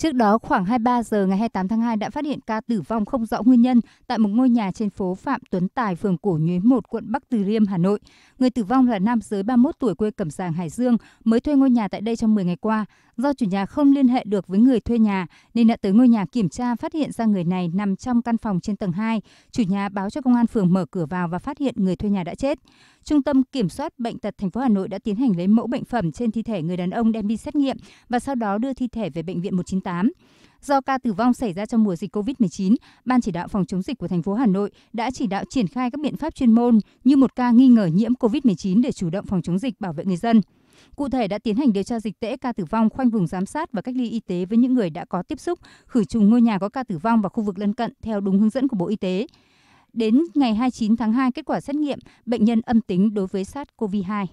Trước đó, khoảng 23 giờ ngày 28 tháng 2 đã phát hiện ca tử vong không rõ nguyên nhân tại một ngôi nhà trên phố Phạm Tuấn Tài, phường Cổ Nhuế 1, quận Bắc Từ Liêm, Hà Nội. Người tử vong là nam giới 31 tuổi quê Cẩm Giàng, Hải Dương, mới thuê ngôi nhà tại đây trong 10 ngày qua. Do chủ nhà không liên hệ được với người thuê nhà nên đã tới ngôi nhà kiểm tra phát hiện ra người này nằm trong căn phòng trên tầng 2. Chủ nhà báo cho công an phường mở cửa vào và phát hiện người thuê nhà đã chết. Trung tâm Kiểm soát bệnh tật thành phố Hà Nội đã tiến hành lấy mẫu bệnh phẩm trên thi thể người đàn ông đem đi xét nghiệm và sau đó đưa thi thể về bệnh viện 198 do ca tử vong xảy ra trong mùa dịch COVID-19, Ban chỉ đạo phòng chống dịch của thành phố Hà Nội đã chỉ đạo triển khai các biện pháp chuyên môn như một ca nghi ngờ nhiễm COVID-19 để chủ động phòng chống dịch bảo vệ người dân. Cụ thể đã tiến hành điều tra dịch tễ ca tử vong, khoanh vùng giám sát và cách ly y tế với những người đã có tiếp xúc, khử trùng ngôi nhà có ca tử vong và khu vực lân cận theo đúng hướng dẫn của Bộ Y tế. Đến ngày 29 tháng 2, kết quả xét nghiệm bệnh nhân âm tính đối với SARS-CoV-2.